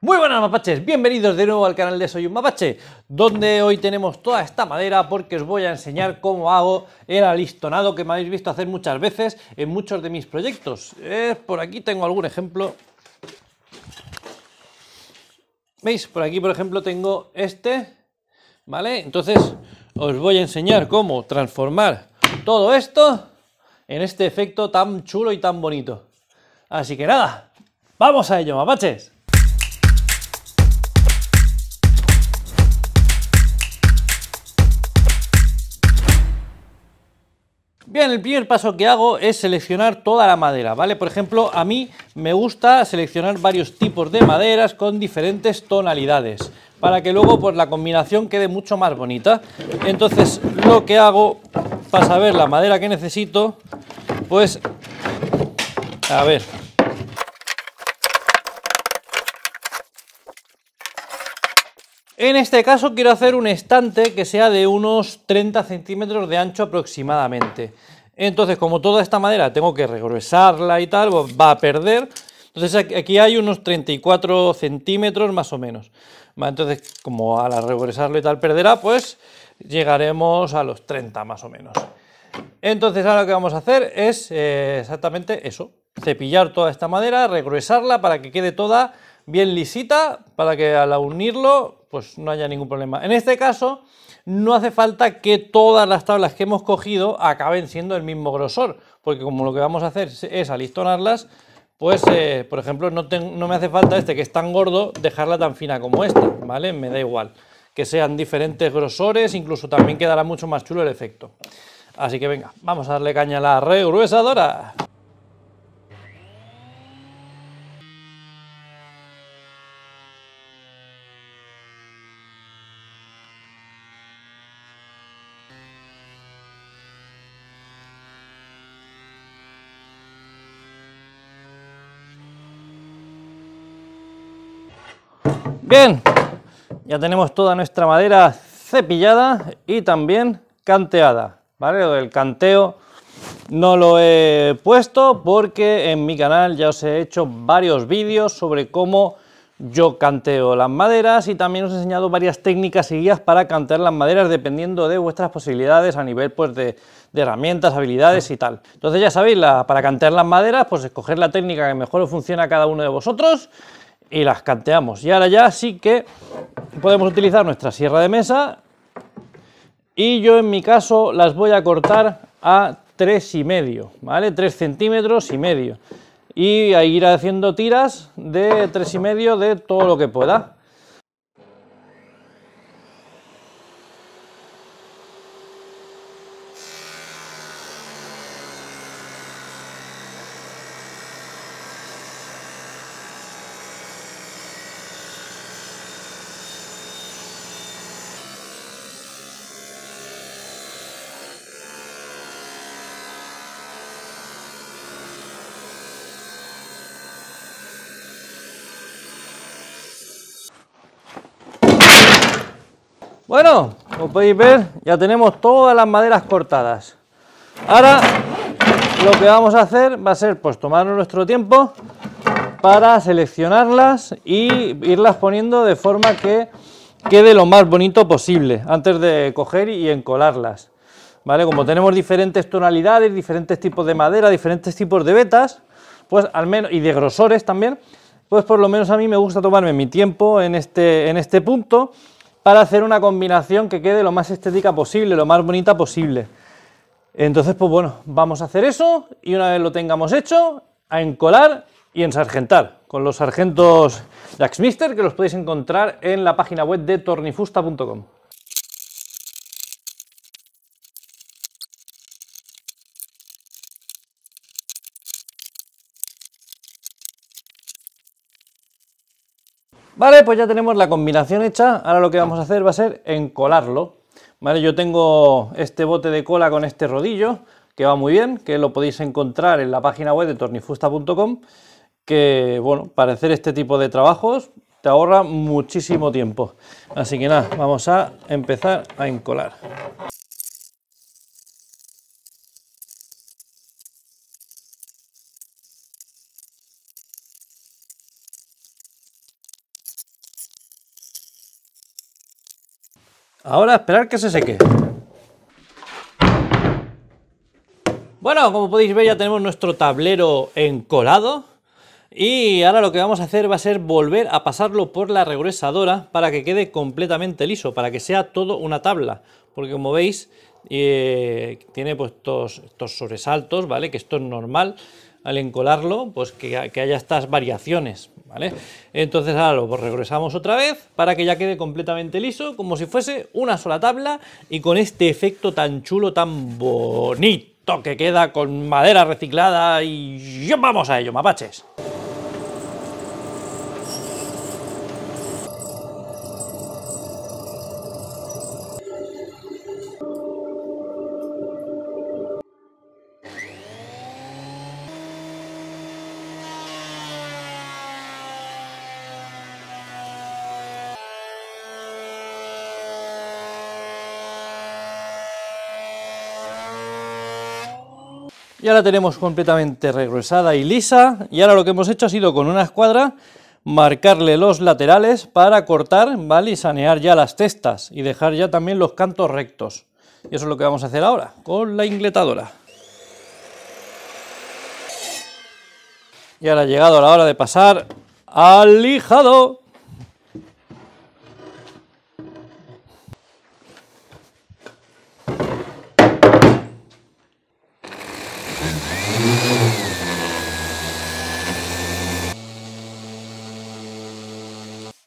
Muy buenas mapaches, bienvenidos de nuevo al canal de Soy un mapache, donde hoy tenemos toda esta madera porque os voy a enseñar cómo hago el alistonado que me habéis visto hacer muchas veces en muchos de mis proyectos. Eh, por aquí tengo algún ejemplo. ¿Veis? Por aquí, por ejemplo, tengo este, ¿vale? Entonces os voy a enseñar cómo transformar todo esto en este efecto tan chulo y tan bonito. Así que nada, ¡vamos a ello, mapaches! Bien, el primer paso que hago es seleccionar toda la madera, ¿vale? Por ejemplo, a mí me gusta seleccionar varios tipos de maderas con diferentes tonalidades para que luego por pues, la combinación quede mucho más bonita. Entonces, lo que hago para saber la madera que necesito, pues, a ver, En este caso quiero hacer un estante que sea de unos 30 centímetros de ancho aproximadamente. Entonces, como toda esta madera tengo que regresarla y tal, pues, va a perder. Entonces aquí hay unos 34 centímetros más o menos. Entonces, como al regresarlo y tal perderá, pues llegaremos a los 30 más o menos. Entonces ahora lo que vamos a hacer es eh, exactamente eso, cepillar toda esta madera, regresarla para que quede toda bien lisita, para que al unirlo pues no haya ningún problema. En este caso, no hace falta que todas las tablas que hemos cogido acaben siendo el mismo grosor, porque como lo que vamos a hacer es alistonarlas, pues, eh, por ejemplo, no, me hace falta este que es tan gordo dejarla tan fina como esta, ¿vale? Me da igual que sean diferentes grosores, incluso también quedará mucho más chulo el efecto. Así que venga, vamos a darle caña a la regruesadora. Bien, ya tenemos toda nuestra madera cepillada y también canteada, ¿vale? canteo no lo he puesto porque en mi canal ya os he hecho varios vídeos sobre cómo yo canteo las maderas y también os he enseñado varias técnicas y guías para cantear las maderas dependiendo de vuestras posibilidades a nivel pues, de, herramientas, habilidades y tal. Entonces ya sabéis, la, para cantear las maderas, pues escoger la técnica que mejor os funciona a cada uno de vosotros y las canteamos. Y ahora ya sí que podemos utilizar nuestra sierra de mesa y yo en mi caso las voy a cortar a tres y medio, ¿vale? 3 centímetros y medio. Y a ir haciendo tiras de tres y medio de todo lo que pueda. Bueno, como podéis ver, ya tenemos todas las maderas cortadas. Ahora lo que vamos a hacer va a ser pues tomarnos nuestro tiempo para seleccionarlas y irlas poniendo de forma que quede lo más bonito posible antes de coger y encolarlas. ¿Vale? Como tenemos diferentes tonalidades, diferentes tipos de madera, diferentes tipos de vetas, pues al menos y de grosores también, pues por lo menos a mí me gusta tomarme mi tiempo en este en este punto para hacer una combinación que quede lo más estética posible, lo más bonita posible. Entonces, pues bueno, vamos a hacer eso y una vez lo tengamos hecho, a encolar y ensargentar con los sargentos Mister que los podéis encontrar en la página web de tornifusta.com. Vale, pues ya tenemos la combinación hecha. Ahora lo que vamos a hacer va a ser encolarlo. Vale, yo tengo este bote de cola con este rodillo, que va muy bien, que lo podéis encontrar en la página web de tornifusta.com, que, bueno, para hacer este tipo de trabajos te ahorra muchísimo tiempo. Así que nada, vamos a empezar a encolar. Ahora esperar que se seque. Bueno, como podéis ver ya tenemos nuestro tablero encolado. Y ahora lo que vamos a hacer va a ser volver a pasarlo por la regresadora para que quede completamente liso, para que sea todo una tabla. Porque como veis, eh, tiene pues estos, sobresaltos, ¿vale? Que esto es normal al encolarlo, pues que haya estas variaciones, entonces ahora lo pues regresamos otra vez para que ya quede completamente liso, como si fuese una sola tabla y con este efecto tan chulo, tan bonito que queda con madera reciclada y vamos a ello, mapaches. Ya la tenemos completamente regresada y lisa. Y ahora lo que hemos hecho ha sido con una escuadra marcarle los laterales para cortar, ¿vale? Y sanear ya las testas y dejar ya también los cantos rectos. Y eso es lo que vamos a hacer ahora con la ingletadora. Y ahora ha llegado la hora de pasar al lijado.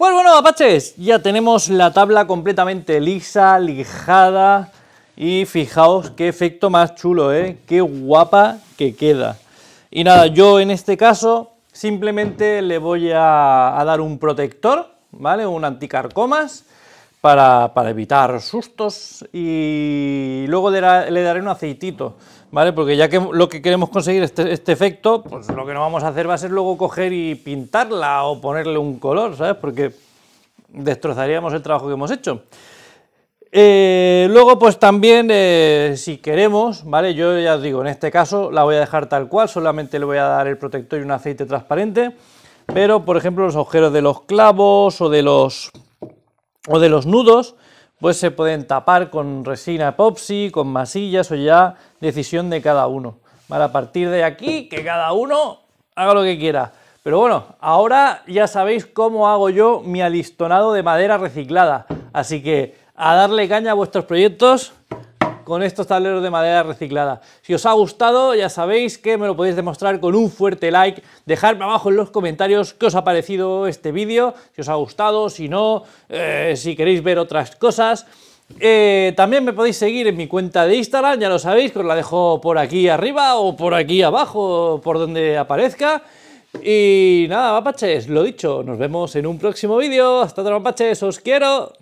Pues bueno, apaches, ya tenemos la tabla completamente lisa, lijada y fijaos qué efecto más chulo, ¿eh? Qué guapa que queda. Y nada, yo en este caso simplemente le voy a, a dar un protector, ¿vale? Un anticarcomas para, evitar sustos y luego le daré un aceitito, ¿vale? Porque ya que lo que queremos conseguir este, este efecto, pues lo que no vamos a hacer va a ser luego coger y pintarla o ponerle un color, ¿sabes? Porque destrozaríamos el trabajo que hemos hecho. Eh, luego, pues también, eh, si queremos, ¿vale? Yo ya os digo, en este caso la voy a dejar tal cual, solamente le voy a dar el protector y un aceite transparente, pero, por ejemplo, los agujeros de los clavos o de los o de los nudos, pues se pueden tapar con resina Epoxy, con masillas o ya decisión de cada uno. Para a partir de aquí, que cada uno haga lo que quiera. Pero bueno, ahora ya sabéis cómo hago yo mi alistonado de madera reciclada. Así que a darle caña a vuestros proyectos con estos tableros de madera reciclada. Si os ha gustado, ya sabéis que me lo podéis demostrar con un fuerte like, dejarme abajo en los comentarios qué os ha parecido este vídeo, si os ha gustado, si no, eh, si queréis ver otras cosas. Eh, también me podéis seguir en mi cuenta de Instagram, ya lo sabéis, que os la dejo por aquí arriba o por aquí abajo, por donde aparezca. Y nada, mapaches, lo dicho, nos vemos en un próximo vídeo. Hasta otro mapaches, os quiero.